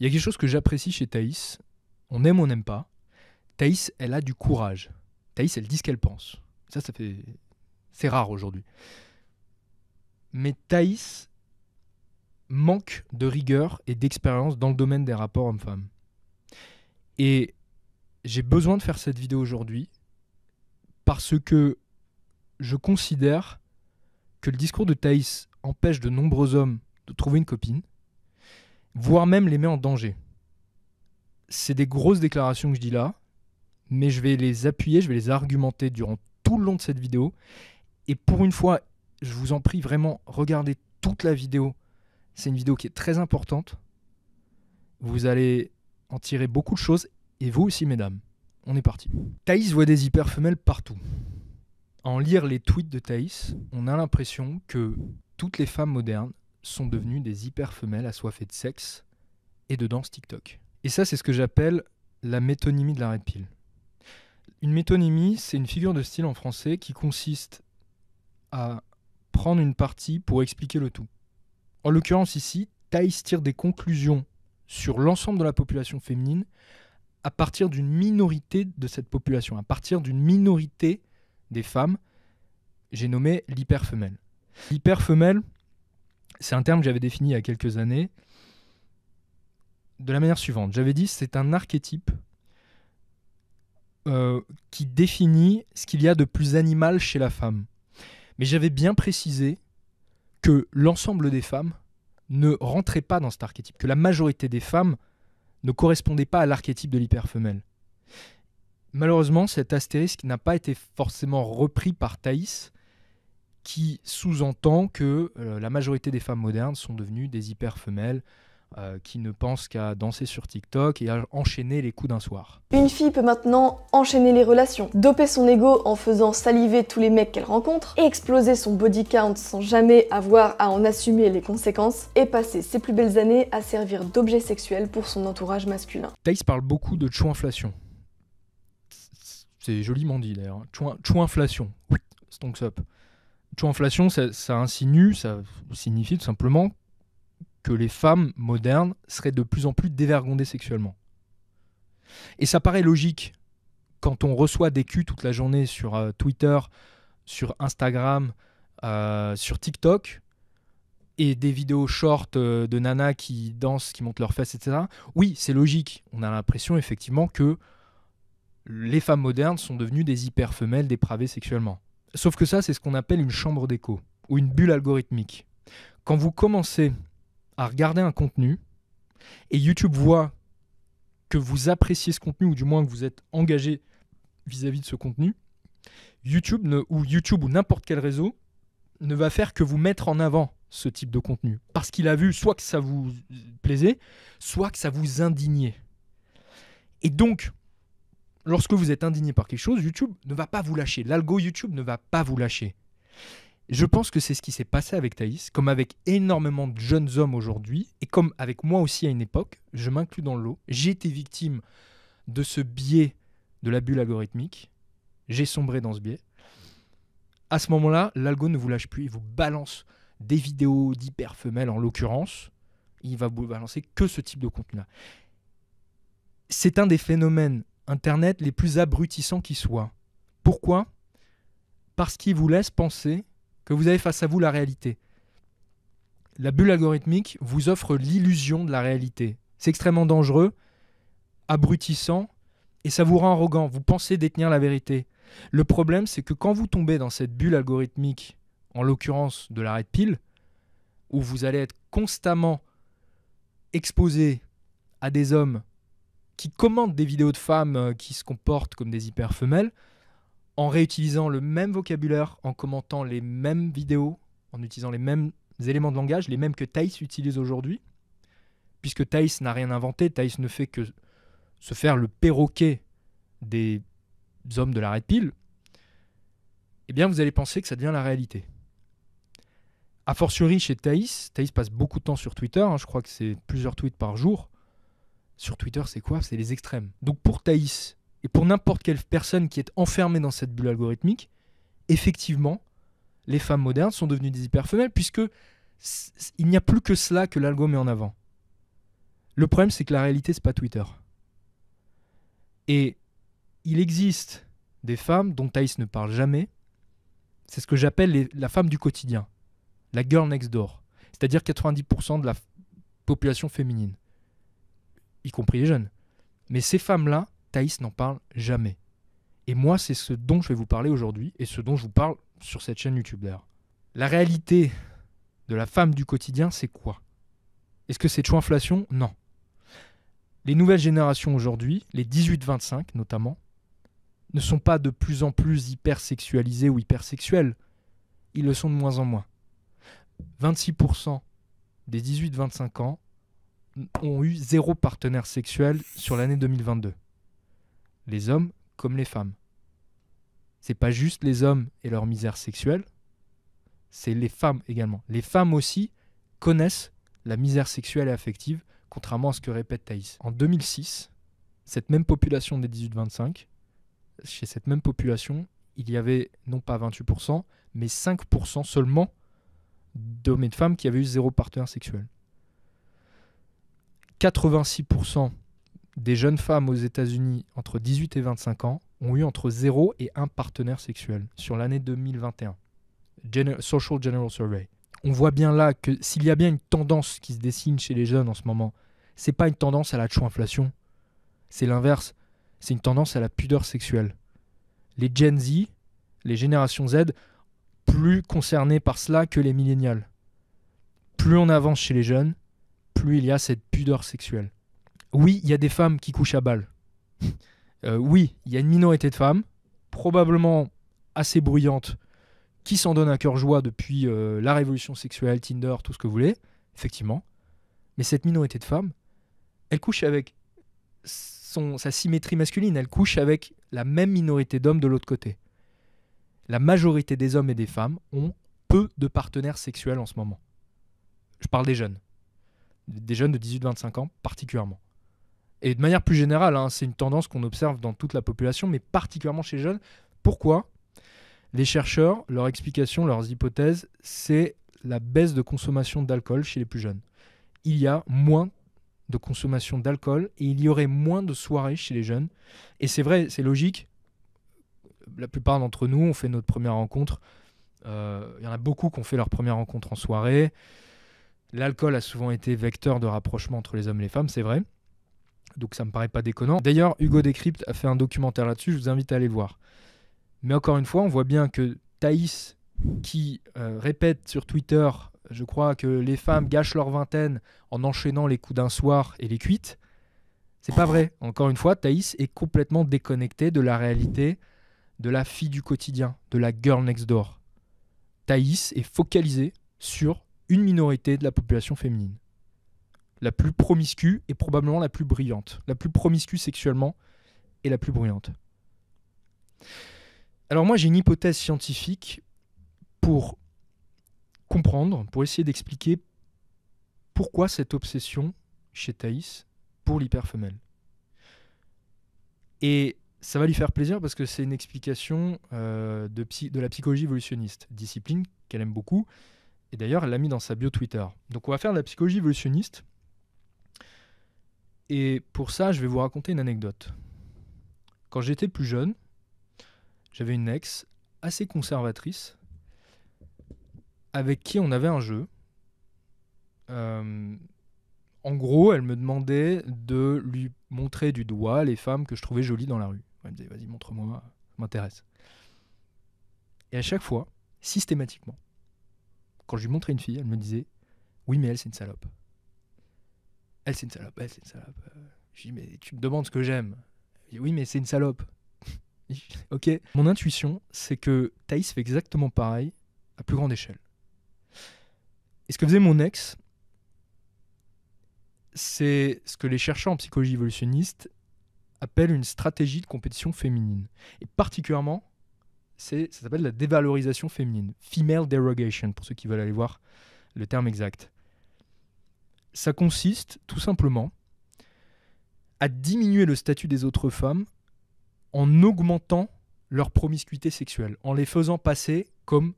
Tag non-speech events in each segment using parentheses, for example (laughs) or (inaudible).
Il y a quelque chose que j'apprécie chez Thaïs. On aime, ou on n'aime pas. Thaïs, elle a du courage. Thaïs, elle dit ce qu'elle pense. Ça, ça fait. C'est rare aujourd'hui. Mais Thaïs manque de rigueur et d'expérience dans le domaine des rapports hommes-femmes. Et j'ai besoin de faire cette vidéo aujourd'hui parce que je considère que le discours de Thaïs empêche de nombreux hommes de trouver une copine, voire même les met en danger. C'est des grosses déclarations que je dis là, mais je vais les appuyer, je vais les argumenter durant tout le long de cette vidéo. Et pour une fois, je vous en prie vraiment, regardez toute la vidéo. C'est une vidéo qui est très importante. Vous allez en tirer beaucoup de choses, et vous aussi, mesdames. On est parti. Thaïs voit des hyper hyperfemelles partout. en lire les tweets de Thaïs, on a l'impression que toutes les femmes modernes sont devenues des hyperfemelles assoiffées de sexe et de danse TikTok. Et ça, c'est ce que j'appelle la métonymie de la red pill. Une métonymie, c'est une figure de style en français qui consiste à prendre une partie pour expliquer le tout. En l'occurrence ici, Thaïs tire des conclusions sur l'ensemble de la population féminine à partir d'une minorité de cette population, à partir d'une minorité des femmes, j'ai nommé l'hyperfemelle. L'hyperfemelle, c'est un terme que j'avais défini il y a quelques années de la manière suivante. J'avais dit c'est un archétype euh, qui définit ce qu'il y a de plus animal chez la femme. Mais j'avais bien précisé que l'ensemble des femmes ne rentrait pas dans cet archétype, que la majorité des femmes ne correspondait pas à l'archétype de l'hyperfemelle. Malheureusement, cet astérisque n'a pas été forcément repris par Thaïs, qui sous-entend que euh, la majorité des femmes modernes sont devenues des hyper femelles euh, qui ne pensent qu'à danser sur TikTok et à enchaîner les coups d'un soir. Une fille peut maintenant enchaîner les relations, doper son ego en faisant saliver tous les mecs qu'elle rencontre, exploser son body count sans jamais avoir à en assumer les conséquences, et passer ses plus belles années à servir d'objet sexuel pour son entourage masculin. Thaïs parle beaucoup de inflation. C'est joliment dit d'ailleurs. inflation Oui, stonks up. Tout inflation, ça, insinue, ça signifie tout simplement que les femmes modernes seraient de plus en plus dévergondées sexuellement. Et ça paraît logique quand on reçoit des culs toute la journée sur euh, Twitter, sur Instagram, euh, sur TikTok, et des vidéos short euh, de nanas qui dansent, qui montent leurs fesses, etc. Oui, c'est logique. On a l'impression effectivement que les femmes modernes sont devenues des hyper femelles dépravées sexuellement. Sauf que ça, c'est ce qu'on appelle une chambre d'écho ou une bulle algorithmique. Quand vous commencez à regarder un contenu et YouTube voit que vous appréciez ce contenu ou du moins que vous êtes engagé vis-à-vis de ce contenu, YouTube ou YouTube ou n'importe quel réseau ne va faire que vous mettre en avant ce type de contenu parce qu'il a vu soit que ça vous plaisait, soit que ça vous indignait. Et donc, lorsque vous êtes indigné par quelque chose, YouTube ne va pas vous lâcher. L'algo YouTube ne va pas vous lâcher. Je pense que c'est ce qui s'est passé avec Thaïs, comme avec énormément de jeunes hommes aujourd'hui, et comme avec moi aussi à une époque, je m'inclus dans l'eau, j'ai été victime de ce biais de la bulle algorithmique, j'ai sombré dans ce biais. À ce moment-là, l'algo ne vous lâche plus, il vous balance des vidéos d'hyper femelles en l'occurrence, il va vous balancer que ce type de contenu-là. C'est un des phénomènes Internet les plus abrutissants qui soient. Pourquoi Parce qu'ils vous laissent penser que vous avez face à vous la réalité. La bulle algorithmique vous offre l'illusion de la réalité. C'est extrêmement dangereux, abrutissant, et ça vous rend arrogant. Vous pensez détenir la vérité. Le problème, c'est que quand vous tombez dans cette bulle algorithmique, en l'occurrence de la red pile, où vous allez être constamment exposé à des hommes qui commentent des vidéos de femmes euh, qui se comportent comme des hyper femelles en réutilisant le même vocabulaire, en commentant les mêmes vidéos, en utilisant les mêmes éléments de langage, les mêmes que Thaïs utilise aujourd'hui, puisque Thaïs n'a rien inventé, Thaïs ne fait que se faire le perroquet des hommes de la Red Pill, eh bien vous allez penser que ça devient la réalité. A fortiori chez Thaïs, Thaïs passe beaucoup de temps sur Twitter, hein, je crois que c'est plusieurs tweets par jour, sur Twitter, c'est quoi C'est les extrêmes. Donc pour Thaïs et pour n'importe quelle personne qui est enfermée dans cette bulle algorithmique, effectivement, les femmes modernes sont devenues des hyperfemelles puisque il n'y a plus que cela que l'algo met en avant. Le problème, c'est que la réalité, c'est pas Twitter. Et il existe des femmes dont Thaïs ne parle jamais. C'est ce que j'appelle la femme du quotidien, la girl next door, c'est-à-dire 90% de la population féminine y compris les jeunes. Mais ces femmes-là, Thaïs n'en parle jamais. Et moi, c'est ce dont je vais vous parler aujourd'hui et ce dont je vous parle sur cette chaîne YouTube d'ailleurs. La réalité de la femme du quotidien, c'est quoi Est-ce que c'est de inflation Non. Les nouvelles générations aujourd'hui, les 18-25 notamment, ne sont pas de plus en plus hypersexualisées ou hypersexuelles. Ils le sont de moins en moins. 26% des 18-25 ans ont eu zéro partenaire sexuel sur l'année 2022. Les hommes comme les femmes. C'est pas juste les hommes et leur misère sexuelle, c'est les femmes également. Les femmes aussi connaissent la misère sexuelle et affective, contrairement à ce que répète Thaïs. En 2006, cette même population des 18-25, chez cette même population, il y avait non pas 28%, mais 5% seulement d'hommes et de femmes qui avaient eu zéro partenaire sexuel. 86% des jeunes femmes aux États-Unis entre 18 et 25 ans ont eu entre 0 et 1 partenaire sexuel sur l'année 2021. Social General Survey. On voit bien là que s'il y a bien une tendance qui se dessine chez les jeunes en ce moment, c'est pas une tendance à la inflation, C'est l'inverse. C'est une tendance à la pudeur sexuelle. Les Gen Z, les générations Z, plus concernés par cela que les millénials. Plus on avance chez les jeunes, plus il y a cette pudeur sexuelle. Oui, il y a des femmes qui couchent à balle (laughs) euh, oui, il y a une minorité de femmes, probablement assez bruyante qui s'en donne un cœur joie depuis euh, la révolution sexuelle, Tinder, tout ce que vous voulez, effectivement. Mais cette minorité de femmes, elle couche avec sa symétrie masculine, elle couche avec la même minorité d'hommes de l'autre côté. La majorité des hommes et des femmes ont peu de partenaires sexuels en ce moment. Je parle des jeunes des jeunes de 18-25 ans particulièrement. Et de manière plus générale, hein, c'est une tendance qu'on observe dans toute la population, mais particulièrement chez les jeunes. Pourquoi Les chercheurs, leur explication, leurs hypothèses, c'est la baisse de consommation d'alcool chez les plus jeunes. Il y a moins de consommation d'alcool et il y aurait moins de soirées chez les jeunes. Et c'est vrai, c'est logique. La plupart d'entre nous, ont fait notre première rencontre. Euh, il y en a beaucoup qui ont fait leur première rencontre en soirée. L'alcool a souvent été vecteur de rapprochement entre les hommes et les femmes, c'est vrai. Donc ça me paraît pas déconnant. D'ailleurs, Hugo Décrypte a fait un documentaire là-dessus, je vous invite à aller le voir. Mais encore une fois, on voit bien que Thaïs, qui euh, répète sur Twitter, je crois que les femmes gâchent leur vingtaine en enchaînant les coups d'un soir et les cuites, c'est pas vrai. Encore une fois, Thaïs est complètement déconnectée de la réalité de la fille du quotidien, de la girl next door. Thaïs est focalisée sur une minorité de la population féminine. La plus promiscue et probablement la plus brillante. La plus promiscue sexuellement et la plus brillante. Alors moi j'ai une hypothèse scientifique pour comprendre, pour essayer d'expliquer pourquoi cette obsession chez Thaïs pour l'hyperfemelle. Et ça va lui faire plaisir parce que c'est une explication euh, de, la psychologie évolutionniste, discipline qu'elle aime beaucoup, et d'ailleurs, elle l'a mis dans sa bio Twitter. Donc on va faire de la psychologie évolutionniste. Et pour ça, je vais vous raconter une anecdote. Quand j'étais plus jeune, j'avais une ex assez conservatrice avec qui on avait un jeu. Euh, en gros, elle me demandait de lui montrer du doigt les femmes que je trouvais jolies dans la rue. Elle me disait, vas-y, montre-moi, m'intéresse. Et à chaque fois, systématiquement, quand je lui montrais une fille, elle me disait Oui, mais elle, c'est une salope. Elle, c'est une salope, elle, c'est une salope. Je dis Mais tu me demandes ce que j'aime. oui, mais c'est une salope. (laughs) ok. Mon intuition, c'est que Thaïs fait exactement pareil à plus grande échelle. Et ce que faisait mon ex, c'est ce que les chercheurs en psychologie évolutionniste appellent une stratégie de compétition féminine. Et particulièrement c'est, ça s'appelle la dévalorisation féminine, female derogation, pour ceux qui veulent aller voir le terme exact. Ça consiste tout simplement à diminuer le statut des autres femmes en augmentant leur promiscuité sexuelle, en les faisant passer comme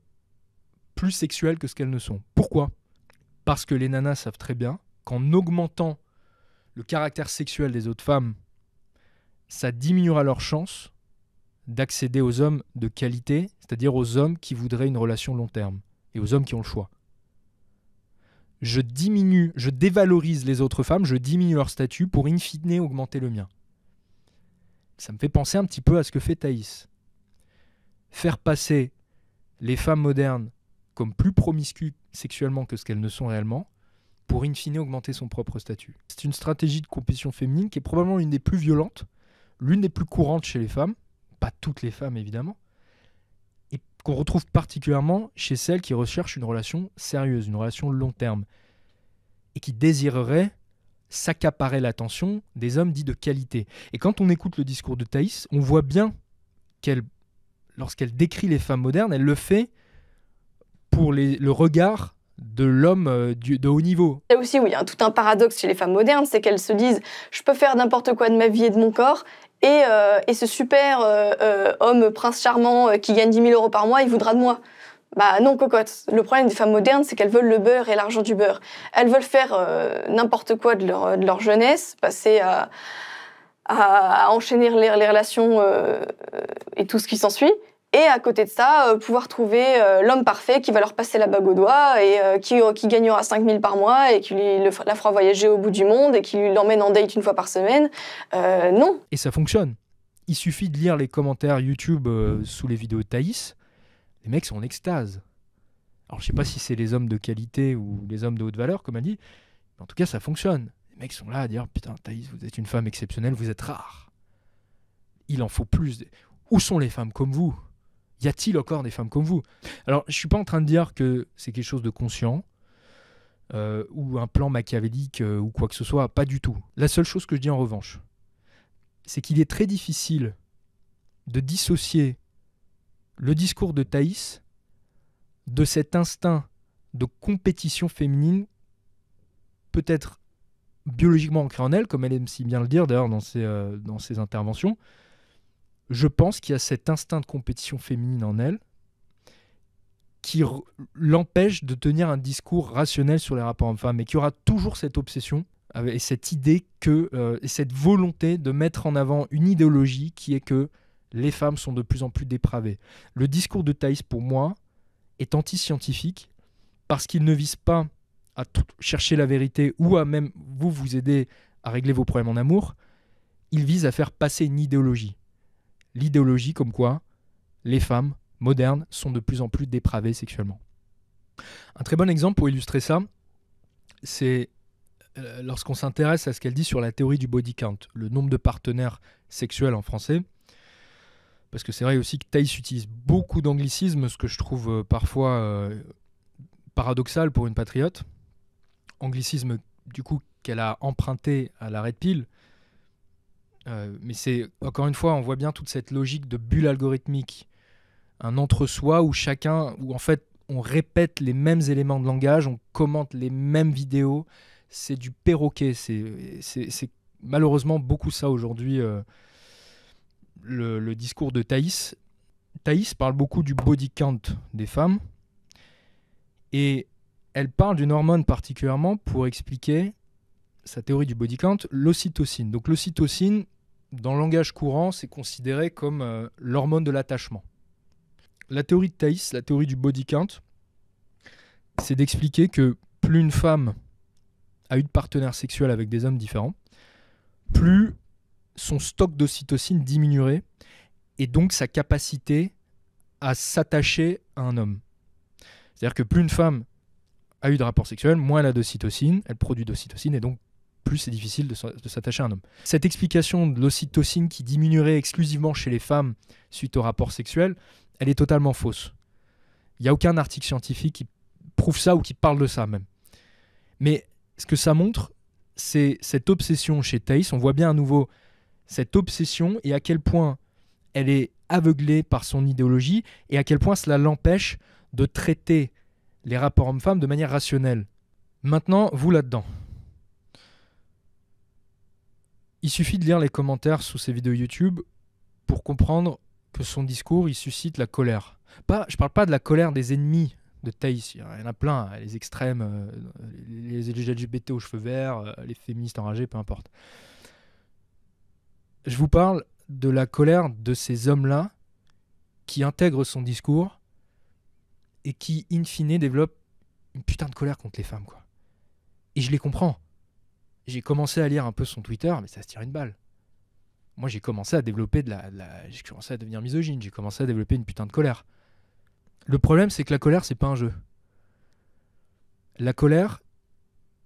plus sexuelles que ce qu'elles ne sont. Pourquoi Parce que les nanas savent très bien qu'en augmentant le caractère sexuel des autres femmes, ça diminuera leur chance d'accéder aux hommes de qualité, c'est-à-dire aux hommes qui voudraient une relation long terme et aux hommes qui ont le choix. Je diminue, je dévalorise les autres femmes, je diminue leur statut pour in fine augmenter le mien. Ça me fait penser un petit peu à ce que fait Thaïs. Faire passer les femmes modernes comme plus promiscues sexuellement que ce qu'elles ne sont réellement, pour in fine augmenter son propre statut. C'est une stratégie de compétition féminine qui est probablement une des plus violentes, l'une des plus courantes chez les femmes, pas toutes les femmes évidemment, et qu'on retrouve particulièrement chez celles qui recherchent une relation sérieuse, une relation long terme, et qui désireraient s'accaparer l'attention des hommes dits de qualité. Et quand on écoute le discours de Thaïs, on voit bien qu'elle, lorsqu'elle décrit les femmes modernes, elle le fait pour le regard de l'homme euh, de haut niveau. aussi, oui, il y a tout un paradoxe chez les femmes modernes, c'est qu'elles se disent « je peux faire n'importe quoi de ma vie et de mon corps », euh, et, ce super euh, euh, homme prince charmant qui gagne 10 000 euros par mois, il voudra de moi. Bah non, cocotte. Le problème des femmes modernes, c'est qu'elles veulent le beurre et l'argent du beurre. Elles veulent faire n'importe quoi de leur, jeunesse, passer à, enchaîner les relations et tout ce qui s'ensuit. Et à côté de ça, euh, pouvoir trouver euh, l'homme parfait qui va leur passer la bague au doigt et euh, qui, qui gagnera 5000 par mois et qui lui, la fera voyager au bout du monde et qui lui l'emmène en date une fois par semaine. non. Et ça fonctionne. Il suffit de lire les commentaires YouTube sous les vidéos de Thaïs. Les mecs sont en extase. Alors je sais pas si c'est les hommes de qualité ou les hommes de haute valeur, comme elle dit, mais en tout cas ça fonctionne. Les mecs sont là à dire Putain, Thaïs, vous êtes une femme exceptionnelle, vous êtes rare. Il en faut plus. Où sont les femmes comme vous y a-t-il encore des femmes comme vous Alors, je suis pas en train de dire que c'est quelque chose de conscient euh, ou un plan machiavélique euh, ou quoi que ce soit, pas du tout. La seule chose que je dis en revanche, c'est qu'il est très difficile de dissocier le discours de Thaïs de cet instinct de compétition féminine, peut-être biologiquement ancré en elle, comme elle aime si bien le dire d'ailleurs dans, euh, dans ses interventions, je pense qu'il y a cet instinct de compétition féminine en elle qui l'empêche de tenir un discours rationnel sur les rapports hommes-femmes et y aura toujours cette obsession et cette idée que, euh, cette volonté de mettre en avant une idéologie qui est que les femmes sont de plus en plus dépravées. Le discours de Thaïs, pour moi, est anti-scientifique parce qu'il ne vise pas à chercher la vérité ou à même vous vous aider à régler vos problèmes en amour. Il vise à faire passer une idéologie l'idéologie comme quoi les femmes modernes sont de plus en plus dépravées sexuellement. Un très bon exemple pour illustrer ça, c'est euh, lorsqu'on s'intéresse à ce qu'elle dit sur la théorie du body count, le nombre de partenaires sexuels en français. Parce que c'est vrai aussi que Thaïs utilise beaucoup d'anglicisme, ce que je trouve euh, parfois euh, paradoxal pour une patriote. Anglicisme, du coup, qu'elle a emprunté à la Red Pill, euh, mais c'est encore une fois, on voit bien toute cette logique de bulle algorithmique, un entre-soi où chacun, où en fait on répète les mêmes éléments de langage, on commente les mêmes vidéos, c'est du perroquet, c'est malheureusement beaucoup ça aujourd'hui. Euh, le, le, discours de Thaïs. Thaïs parle beaucoup du body count des femmes et elle parle d'une hormone particulièrement pour expliquer sa théorie du body count, l'ocytocine. Donc l'ocytocine, dans le langage courant, c'est considéré comme euh, l'hormone de l'attachement. La théorie de Thaïs, la théorie du body count, c'est d'expliquer que plus une femme a eu de partenaires sexuels avec des hommes différents, plus son stock d'ocytocine diminuerait et donc sa capacité à s'attacher à un homme. C'est-à-dire que plus une femme a eu de rapports sexuels, moins elle a d'ocytocine, elle produit d'ocytocine et donc plus c'est difficile de s'attacher à un homme. Cette explication de l'ocytocine qui diminuerait exclusivement chez les femmes suite au rapport sexuel, elle est totalement fausse. Il n'y a aucun article scientifique qui prouve ça ou qui parle de ça même. Mais ce que ça montre, c'est cette obsession chez Thaïs. On voit bien à nouveau cette obsession et à quel point elle est aveuglée par son idéologie et à quel point cela l'empêche de traiter les rapports hommes-femmes de manière rationnelle. Maintenant, vous là-dedans, il suffit de lire les commentaires sous ces vidéos YouTube pour comprendre que son discours, il suscite la colère. Pas, je parle pas de la colère des ennemis de Thaïs, il y en a plein, hein, les extrêmes, euh, les LGBT aux cheveux verts, euh, les féministes enragés, peu importe. Je vous parle de la colère de ces hommes-là qui intègrent son discours et qui, in fine, développent une putain de colère contre les femmes, quoi. Et je les comprends j'ai commencé à lire un peu son Twitter, mais ça se tire une balle. Moi, j'ai commencé à développer de la, la... j'ai commencé à devenir misogyne, j'ai commencé à développer une putain de colère. Le problème, c'est que la colère, c'est pas un jeu. La colère,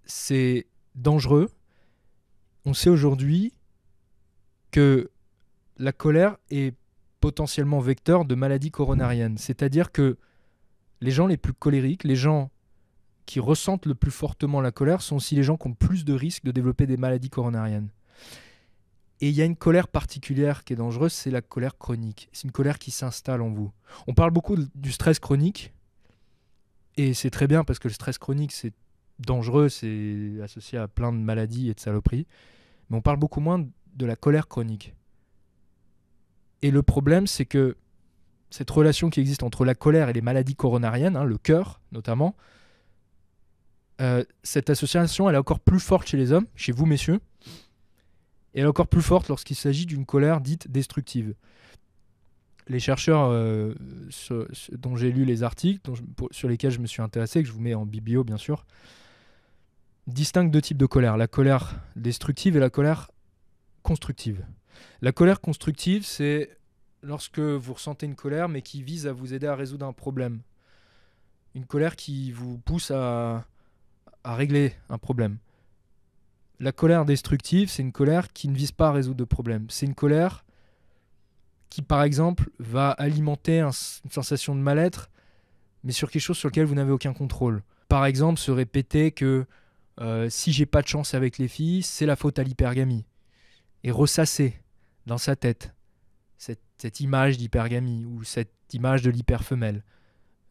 c'est dangereux. On sait aujourd'hui que la colère est potentiellement vecteur de maladies coronariennes. C'est-à-dire que les gens les plus colériques, les gens qui ressentent le plus fortement la colère sont aussi les gens qui ont plus de risques de développer des maladies coronariennes. Et il y a une colère particulière qui est dangereuse, c'est la colère chronique. C'est une colère qui s'installe en vous. On parle beaucoup du stress chronique, et c'est très bien parce que le stress chronique, c'est dangereux, c'est associé à plein de maladies et de saloperies. Mais on parle beaucoup moins de la colère chronique. Et le problème, c'est que cette relation qui existe entre la colère et les maladies coronariennes, hein, le cœur notamment, euh, cette association, elle est encore plus forte chez les hommes, chez vous, messieurs, et elle est encore plus forte lorsqu'il s'agit d'une colère dite destructive. Les chercheurs euh, dont j'ai lu les articles, dont sur lesquels je me suis intéressé, que je vous mets en biblio bien sûr, distinguent deux types de colère, la colère destructive et la colère constructive. La colère constructive, c'est lorsque vous ressentez une colère mais qui vise à vous aider à résoudre un problème. Une colère qui vous pousse à, à régler un problème. La colère destructive, c'est une colère qui ne vise pas à résoudre de problème. C'est une colère qui, par exemple, va alimenter une sensation de mal-être, mais sur quelque chose sur lequel vous n'avez aucun contrôle. Par exemple, se répéter que euh, si j'ai pas de chance avec les filles, c'est la faute à l'hypergamie. Et ressasser dans sa tête cette, image d'hypergamie ou cette image de l'hyperfemelle.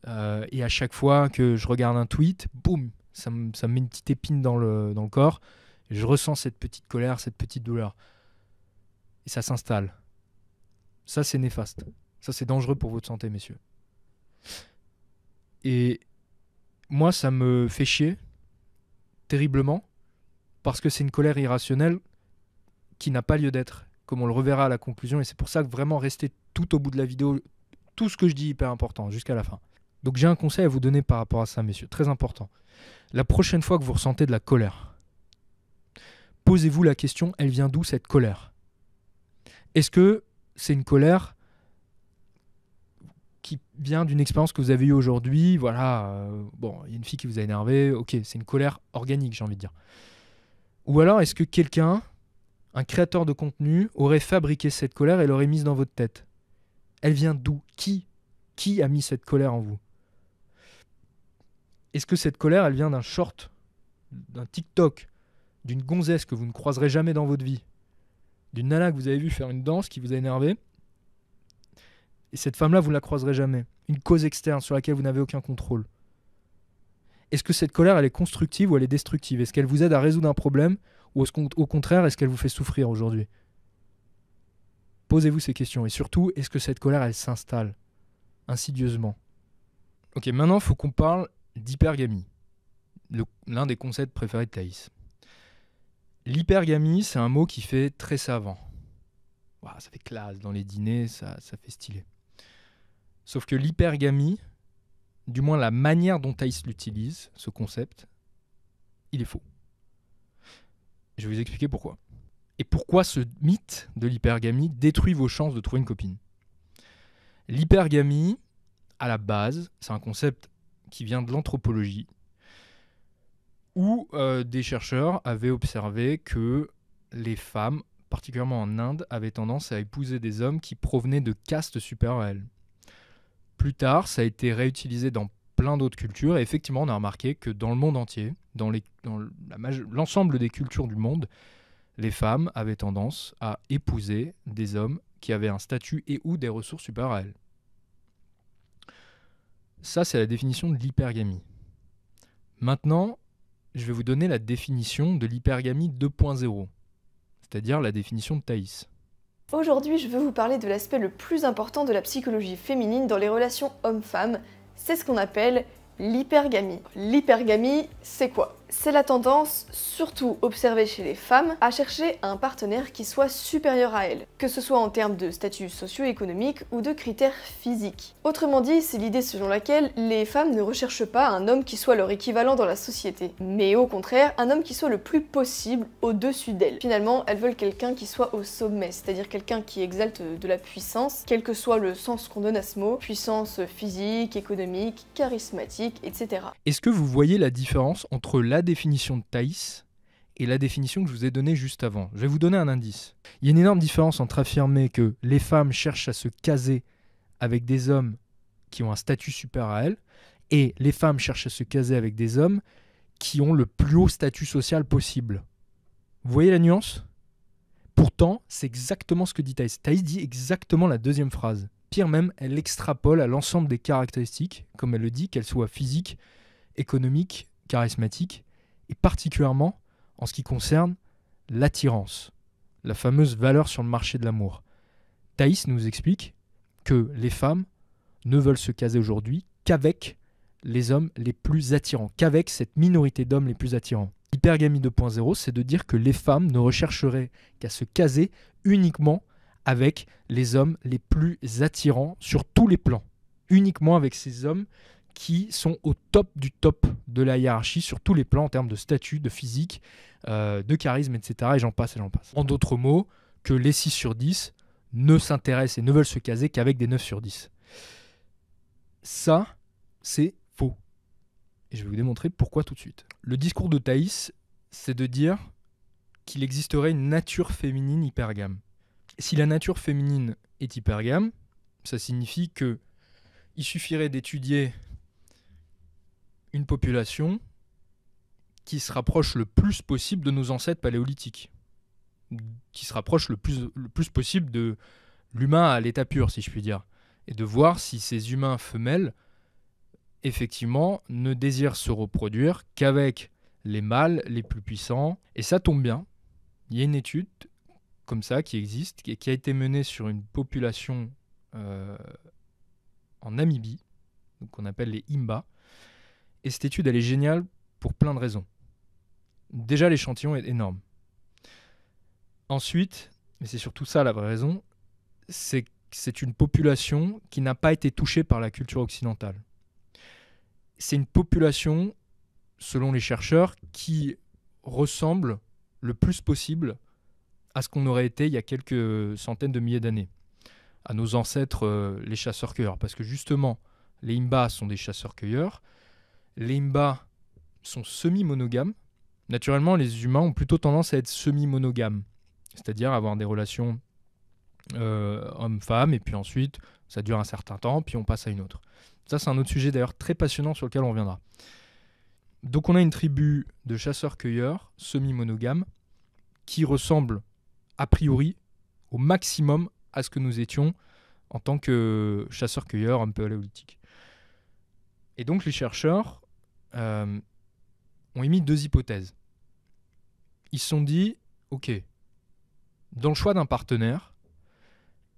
Euh, et à chaque fois que je regarde un tweet, boum, ça me, met une petite épine dans le, dans le corps, je ressens cette petite colère, cette petite douleur. Et ça s'installe. Ça, c'est néfaste. Ça, c'est dangereux pour votre santé, messieurs. Et moi, ça me fait chier terriblement, parce que c'est une colère irrationnelle qui n'a pas lieu d'être, comme on le reverra à la conclusion, et c'est pour ça que vraiment rester tout au bout de la vidéo, tout ce que je dis est hyper important, jusqu'à la fin. Donc j'ai un conseil à vous donner par rapport à ça, messieurs, très important. La prochaine fois que vous ressentez de la colère, posez-vous la question, elle vient d'où cette colère Est-ce que c'est une colère qui vient d'une expérience que vous avez eue aujourd'hui Voilà, euh, bon, il y a une fille qui vous a énervé, ok, c'est une colère organique, j'ai envie de dire. Ou alors, est-ce que quelqu'un, un créateur de contenu, aurait fabriqué cette colère et l'aurait mise dans votre tête Elle vient d'où Qui Qui a mis cette colère en vous est-ce que cette colère, elle vient d'un short, d'un TikTok, d'une gonzesse que vous ne croiserez jamais dans votre vie, d'une nana que vous avez vue faire une danse qui vous a énervé, et cette femme-là, vous ne la croiserez jamais. Une cause externe sur laquelle vous n'avez aucun contrôle. Est-ce que cette colère, elle est constructive ou elle est destructive Est-ce qu'elle vous aide à résoudre un problème ou au contraire, est-ce qu'elle vous fait souffrir aujourd'hui Posez-vous ces questions et surtout, est-ce que cette colère, elle s'installe insidieusement Ok, maintenant, il faut qu'on parle d'hypergamie, l'un des concepts préférés de Thaïs. L'hypergamie, c'est un mot qui fait très savant. ça fait classe, dans les dîners, ça, ça fait stylé. Sauf que l'hypergamie, du moins la manière dont Thaïs l'utilise, ce concept, il est faux. Je vais vous expliquer pourquoi. Et pourquoi ce mythe de l'hypergamie détruit vos chances de trouver une copine. L'hypergamie, à la base, c'est un concept qui vient de l'anthropologie, où euh, des chercheurs avaient observé que les femmes, particulièrement en Inde, avaient tendance à épouser des hommes qui provenaient de castes supérieures à elles. Plus tard, ça a été réutilisé dans plein d'autres cultures, et effectivement, on a remarqué que dans le monde entier, dans l'ensemble des cultures du monde, les femmes avaient tendance à épouser des hommes qui avaient un statut et ou des ressources supérieures à elles. Ça, c'est la définition de l'hypergamie. Maintenant, je vais vous donner la définition de l'hypergamie 2.0, c'est-à-dire la définition de Thaïs. Aujourd'hui, je veux vous parler de l'aspect le plus important de la psychologie féminine dans les relations hommes-femmes. C'est ce qu'on appelle l'hypergamie. L'hypergamie, c'est quoi c'est la tendance, surtout observée chez les femmes, à chercher un partenaire qui soit supérieur à elles, que ce soit en termes de statut socio-économique ou de critères physiques. Autrement dit, c'est l'idée selon laquelle les femmes ne recherchent pas un homme qui soit leur équivalent dans la société, mais au contraire, un homme qui soit le plus possible au-dessus d'elles. Finalement, elles veulent quelqu'un qui soit au sommet, c'est-à-dire quelqu'un qui exalte de la puissance, quel que soit le sens qu'on donne à ce mot, puissance physique, économique, charismatique, etc. Est-ce que vous voyez la différence entre la définition de Thaïs et la définition que je vous ai donnée juste avant. Je vais vous donner un indice. Il y a une énorme différence entre affirmer que les femmes cherchent à se caser avec des hommes qui ont un statut supérieur à elles et les femmes cherchent à se caser avec des hommes qui ont le plus haut statut social possible. Vous voyez la nuance Pourtant, c'est exactement ce que dit Thaïs. Thaïs dit exactement la deuxième phrase. Pire même, elle extrapole à l'ensemble des caractéristiques, comme elle le dit, qu'elles soient physiques, économiques, charismatiques et particulièrement en ce qui concerne l'attirance, la fameuse valeur sur le marché de l'amour. Thaïs nous explique que les femmes ne veulent se caser aujourd'hui qu'avec les hommes les plus attirants, qu'avec cette minorité d'hommes les plus attirants. Hypergamie 2.0, c'est de dire que les femmes ne rechercheraient qu'à se caser uniquement avec les hommes les plus attirants sur tous les plans, uniquement avec ces hommes qui sont au top du top de la hiérarchie sur tous les plans en termes de statut, de physique, euh, de charisme, etc. Et j'en passe et j'en passe. En d'autres mots, que les 6 sur 10 ne s'intéressent et ne veulent se caser qu'avec des 9 sur 10. Ça, c'est faux. Et je vais vous démontrer pourquoi tout de suite. Le discours de Thaïs, c'est de dire qu'il existerait une nature féminine hypergame. Si la nature féminine est hypergame, ça signifie que il suffirait d'étudier une population qui se rapproche le plus possible de nos ancêtres paléolithiques, qui se rapproche le plus, possible de l'humain à l'état pur, si je puis dire, et de voir si ces humains femelles, effectivement, ne désirent se reproduire qu'avec les mâles les plus puissants. Et ça tombe bien, il y a une étude comme ça qui existe, et qui a été menée sur une population euh, en Namibie, qu'on appelle les Imba, et cette étude, elle est géniale pour plein de raisons. Déjà, l'échantillon est énorme. Ensuite, mais c'est surtout ça la vraie raison, c'est que c'est une population qui n'a pas été touchée par la culture occidentale. C'est une population, selon les chercheurs, qui ressemble le plus possible à ce qu'on aurait été il y a quelques centaines de milliers d'années, à nos ancêtres euh, les chasseurs-cueilleurs, parce que justement, les Imba sont des chasseurs-cueilleurs, les Imbas sont semi-monogames. Naturellement, les humains ont plutôt tendance à être semi-monogames, c'est-à-dire avoir des relations hommes euh, homme-femme, et puis ensuite, ça dure un certain temps, puis on passe à une autre. Ça, c'est un autre sujet d'ailleurs très passionnant sur lequel on reviendra. Donc on a une tribu de chasseurs-cueilleurs semi-monogames qui ressemble a priori au maximum à ce que nous étions en tant que chasseurs-cueilleurs un peu aléolithiques. Et donc les chercheurs euh, ont émis deux hypothèses. Ils se sont dit, OK, dans le choix d'un partenaire,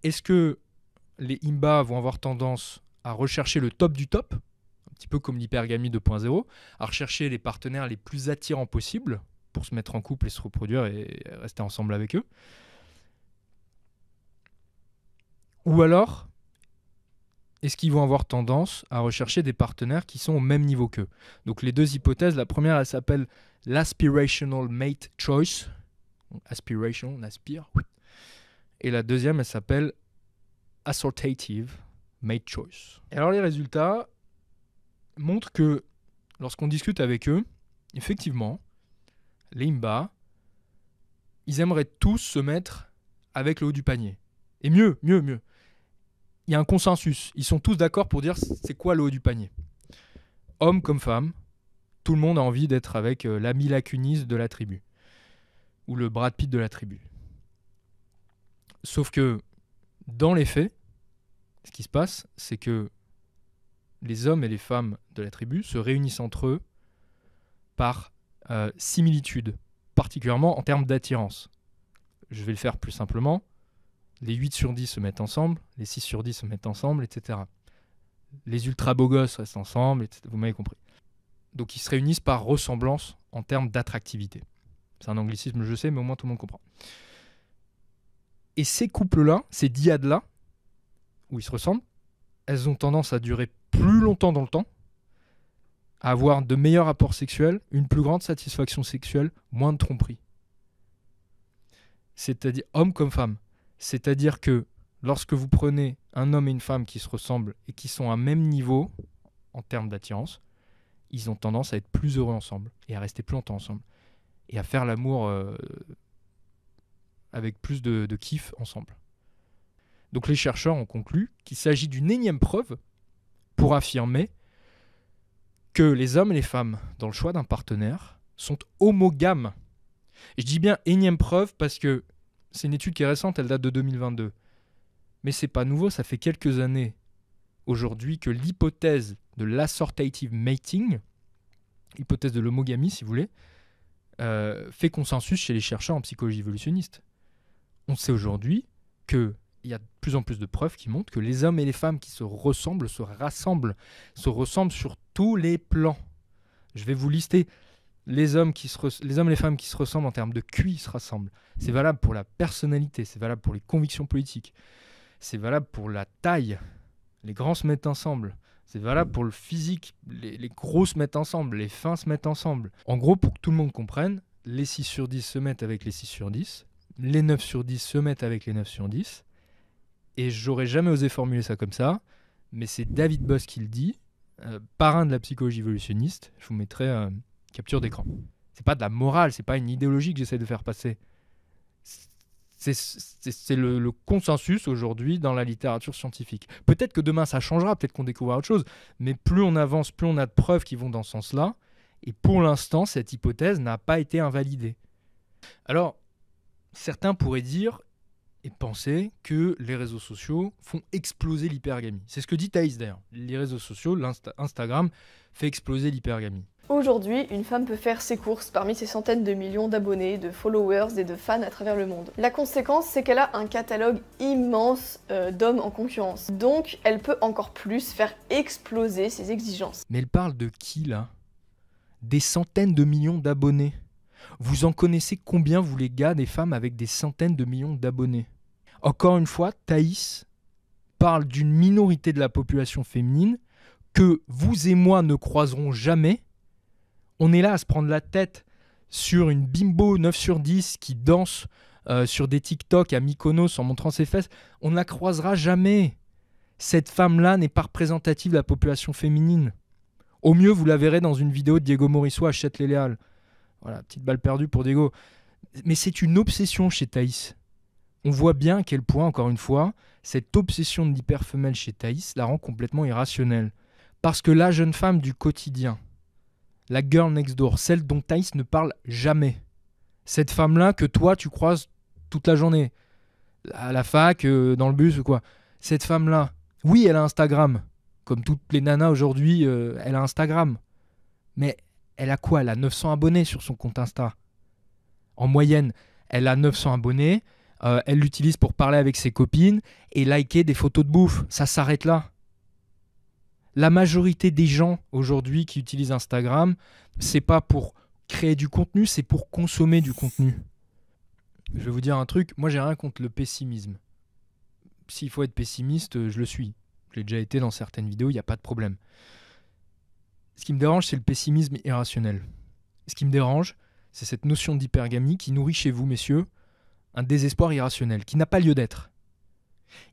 est-ce que les IMBA vont avoir tendance à rechercher le top du top, un petit peu comme l'hypergamie 2.0, à rechercher les partenaires les plus attirants possibles pour se mettre en couple et se reproduire et rester ensemble avec eux Ou alors, est-ce qu'ils vont avoir tendance à rechercher des partenaires qui sont au même niveau qu'eux Donc les deux hypothèses, la première, elle s'appelle l'aspirational mate choice. Aspiration, on aspire. Et la deuxième, elle s'appelle assortative mate choice. Et alors les résultats montrent que lorsqu'on discute avec eux, effectivement, les imbas, ils aimeraient tous se mettre avec le haut du panier. Et mieux, mieux, mieux il y a un consensus. Ils sont tous d'accord pour dire c'est quoi le haut du panier. Hommes comme femmes, tout le monde a envie d'être avec euh, l'ami lacunise de la tribu. Ou le Brad Pitt de la tribu. Sauf que, dans les faits, ce qui se passe, c'est que les hommes et les femmes de la tribu se réunissent entre eux par euh, similitude, particulièrement en termes d'attirance. Je vais le faire plus simplement les 8 sur 10 se mettent ensemble, les 6 sur 10 se mettent ensemble, etc. Les ultra beaux gosses restent ensemble, Vous m'avez compris. Donc ils se réunissent par ressemblance en termes d'attractivité. C'est un anglicisme, je sais, mais au moins tout le monde comprend. Et ces couples-là, ces dyades-là, où ils se ressemblent, elles ont tendance à durer plus longtemps dans le temps, à avoir de meilleurs rapports sexuels, une plus grande satisfaction sexuelle, moins de tromperies. C'est-à-dire homme comme femme. C'est-à-dire que lorsque vous prenez un homme et une femme qui se ressemblent et qui sont à même niveau en termes d'attirance, ils ont tendance à être plus heureux ensemble et à rester plus longtemps ensemble et à faire l'amour euh, avec plus de, kiff ensemble. Donc les chercheurs ont conclu qu'il s'agit d'une énième preuve pour affirmer que les hommes et les femmes, dans le choix d'un partenaire, sont homogames. Et je dis bien énième preuve parce que c'est une étude qui est récente, elle date de 2022. Mais c'est pas nouveau, ça fait quelques années aujourd'hui que l'hypothèse de l'assortative mating, hypothèse de l'homogamie si vous voulez, euh, fait consensus chez les chercheurs en psychologie évolutionniste. On sait aujourd'hui qu'il y a de plus en plus de preuves qui montrent que les hommes et les femmes qui se ressemblent se rassemblent, se ressemblent sur tous les plans. Je vais vous lister les hommes, qui se les hommes et les femmes qui se ressemblent en termes de QI se rassemblent. C'est valable pour la personnalité, c'est valable pour les convictions politiques, c'est valable pour la taille. Les grands se mettent ensemble. C'est valable pour le physique. Les, les gros se mettent ensemble, les fins se mettent ensemble. En gros, pour que tout le monde comprenne, les 6 sur 10 se mettent avec les 6 sur 10, les 9 sur 10 se mettent avec les 9 sur 10. Et j'aurais jamais osé formuler ça comme ça, mais c'est David Boss qui le dit, euh, parrain de la psychologie évolutionniste. Je vous mettrai. Euh, capture d'écran. C'est pas de la morale, c'est pas une idéologie que j'essaie de faire passer. C'est le, consensus aujourd'hui dans la littérature scientifique. Peut-être que demain ça changera, peut-être qu'on découvrira autre chose, mais plus on avance, plus on a de preuves qui vont dans ce sens-là, et pour l'instant, cette hypothèse n'a pas été invalidée. Alors, certains pourraient dire et penser que les réseaux sociaux font exploser l'hypergamie. C'est ce que dit Thaïs d'ailleurs. Les réseaux sociaux, Instagram, fait exploser l'hypergamie. Aujourd'hui, une femme peut faire ses courses parmi ses centaines de millions d'abonnés, de followers et de fans à travers le monde. La conséquence, c'est qu'elle a un catalogue immense euh, d'hommes en concurrence. Donc, elle peut encore plus faire exploser ses exigences. Mais elle parle de qui là Des centaines de millions d'abonnés. Vous en connaissez combien, vous les gars, des femmes avec des centaines de millions d'abonnés Encore une fois, Thaïs parle d'une minorité de la population féminine que vous et moi ne croiserons jamais on est là à se prendre la tête sur une bimbo 9 sur 10 qui danse euh, sur des TikTok à Mykonos en montrant ses fesses, on ne la croisera jamais. Cette femme-là n'est pas représentative de la population féminine. Au mieux, vous la verrez dans une vidéo de Diego Morisso à Châtelet-Léal. Voilà, petite balle perdue pour Diego. Mais c'est une obsession chez Thaïs. On voit bien à quel point, encore une fois, cette obsession de l'hyperfemelle chez Thaïs la rend complètement irrationnelle. Parce que la jeune femme du quotidien, la girl next door, celle dont Thaïs ne parle jamais. Cette femme-là que toi, tu croises toute la journée, à la fac, euh, dans le bus ou quoi. Cette femme-là, oui, elle a Instagram. Comme toutes les nanas aujourd'hui, euh, elle a Instagram. Mais elle a quoi Elle a 900 abonnés sur son compte Insta. En moyenne, elle a 900 abonnés. Euh, elle l'utilise pour parler avec ses copines et liker des photos de bouffe. Ça s'arrête là la majorité des gens aujourd'hui qui utilisent Instagram, c'est pas pour créer du contenu, c'est pour consommer du contenu. Je vais vous dire un truc, moi j'ai rien contre le pessimisme. S'il faut être pessimiste, je le suis. J'ai déjà été dans certaines vidéos, il n'y a pas de problème. Ce qui me dérange, c'est le pessimisme irrationnel. Ce qui me dérange, c'est cette notion d'hypergamie qui nourrit chez vous, messieurs, un désespoir irrationnel qui n'a pas lieu d'être.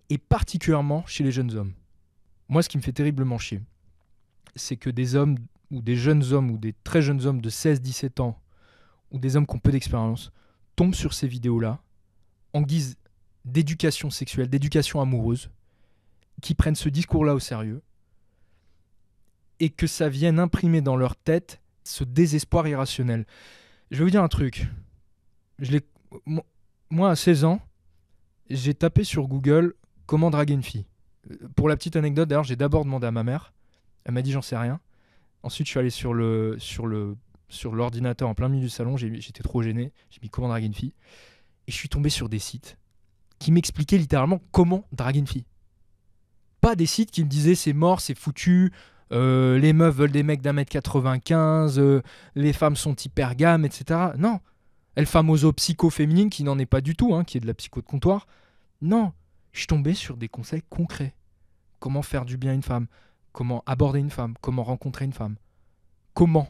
Et particulièrement chez les jeunes hommes. Moi, ce qui me fait terriblement chier, c'est que des hommes, ou des jeunes hommes, ou des très jeunes hommes de 16-17 ans, ou des hommes qui ont peu d'expérience, tombent sur ces vidéos-là en guise d'éducation sexuelle, d'éducation amoureuse, qui prennent ce discours-là au sérieux, et que ça vienne imprimer dans leur tête ce désespoir irrationnel. Je vais vous dire un truc. Je Moi, à 16 ans, j'ai tapé sur Google comment draguer une fille. Pour la petite anecdote, d'ailleurs, j'ai d'abord demandé à ma mère. Elle m'a dit j'en sais rien. Ensuite, je suis allé sur le sur le sur l'ordinateur en plein milieu du salon. J'étais trop gêné. J'ai mis comment draguer une fille. Et je suis tombé sur des sites qui m'expliquaient littéralement comment draguer fille. Pas des sites qui me disaient c'est mort, c'est foutu. Euh, les meufs veulent des mecs d'un mètre 95, euh, les femmes sont hyper gammes etc. Non. El famoso psycho-féminine qui n'en est pas du tout, hein, qui est de la psycho de comptoir. Non. Je suis tombé sur des conseils concrets comment faire du bien à une femme, comment aborder une femme, comment rencontrer une femme. Comment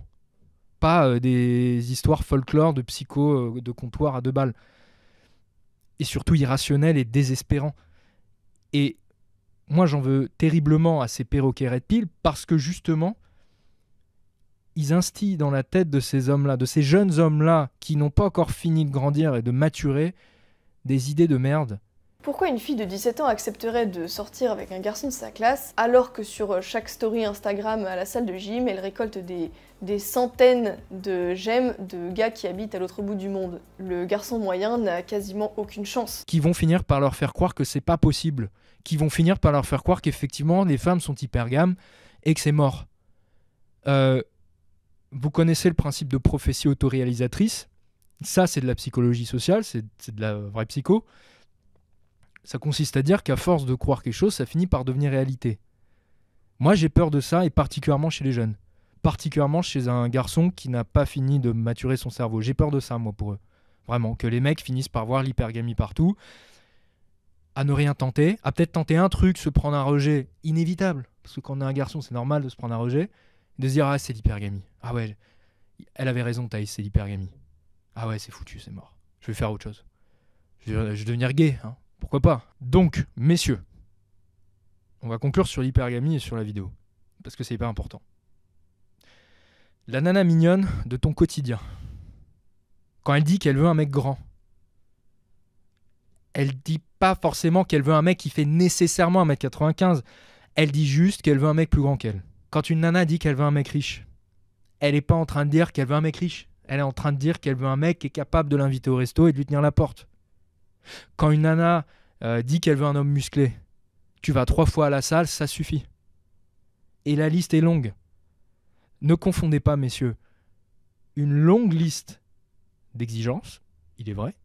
Pas euh, des histoires folklore de psycho euh, de comptoir à deux balles. Et surtout irrationnel et désespérant. Et moi, j'en veux terriblement à ces perroquets Red parce que justement, ils instillent dans la tête de ces hommes-là, de ces jeunes hommes-là qui n'ont pas encore fini de grandir et de maturer, des idées de merde pourquoi une fille de 17 ans accepterait de sortir avec un garçon de sa classe alors que sur euh, chaque story Instagram à la salle de gym, elle récolte des, centaines de gemmes de gars qui habitent à l'autre bout du monde Le garçon moyen n'a quasiment aucune chance. Qui vont finir par leur faire croire que c'est pas possible, qui vont finir par leur faire croire qu'effectivement les femmes sont hypergames et que c'est mort. Euh, vous connaissez le principe de prophétie autoréalisatrice Ça, c'est de la psychologie sociale, c'est de la vraie psycho ça consiste à dire qu'à force de croire quelque chose, ça finit par devenir réalité. Moi, j'ai peur de ça, et particulièrement chez les jeunes. Particulièrement chez un garçon qui n'a pas fini de maturer son cerveau. J'ai peur de ça, moi, pour eux. Vraiment, que les mecs finissent par voir l'hypergamie partout, à ne rien tenter, à peut-être tenter un truc, se prendre un rejet, inévitable. Parce que quand on est un garçon, c'est normal de se prendre un rejet, de se dire Ah, c'est l'hypergamie. Ah ouais, elle avait raison, Thaïs, c'est l'hypergamie. Ah ouais, c'est foutu, c'est mort. Je vais faire autre chose. Je vais, je vais devenir gay. Hein. Pourquoi pas Donc, messieurs, on va conclure sur l'hypergamie et sur la vidéo, parce que c'est hyper important. La nana mignonne de ton quotidien, quand elle dit qu'elle veut un mec grand, elle dit pas forcément qu'elle veut un mec qui fait nécessairement 1m95, elle dit juste qu'elle veut un mec plus grand qu'elle. Quand une nana dit qu'elle veut un mec riche, elle n'est pas en train de dire qu'elle veut un mec riche, elle est en train de dire qu'elle veut un mec qui est capable de l'inviter au resto et de lui tenir la porte. Quand une nana euh, dit qu'elle veut un homme musclé, tu vas trois fois à la salle, ça suffit. Et la liste est longue. Ne confondez pas, messieurs, une longue liste d'exigences, il est vrai,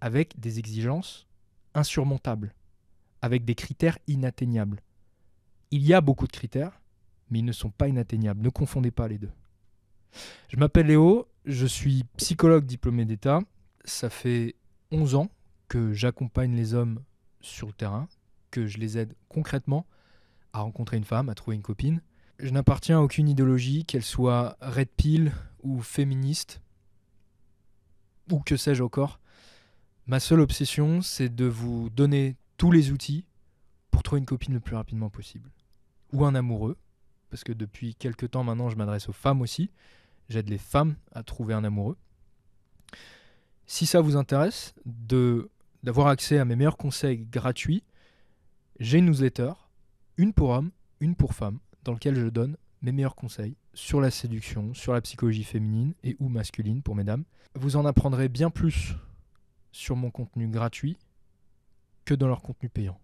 avec des exigences insurmontables, avec des critères inatteignables. Il y a beaucoup de critères, mais ils ne sont pas inatteignables. Ne confondez pas les deux. Je m'appelle Léo, je suis psychologue diplômé d'État. Ça fait 11 ans que j'accompagne les hommes sur le terrain, que je les aide concrètement à rencontrer une femme, à trouver une copine. Je n'appartiens à aucune idéologie, qu'elle soit red pill ou féministe, ou que sais-je encore. Ma seule obsession, c'est de vous donner tous les outils pour trouver une copine le plus rapidement possible. Ou un amoureux, parce que depuis quelques temps maintenant, je m'adresse aux femmes aussi. J'aide les femmes à trouver un amoureux. Si ça vous intéresse de d'avoir accès à mes meilleurs conseils gratuits, j'ai une newsletter, une pour homme, une pour femme, dans laquelle je donne mes meilleurs conseils sur la séduction, sur la psychologie féminine et ou masculine pour mesdames. Vous en apprendrez bien plus sur mon contenu gratuit que dans leur contenu payant.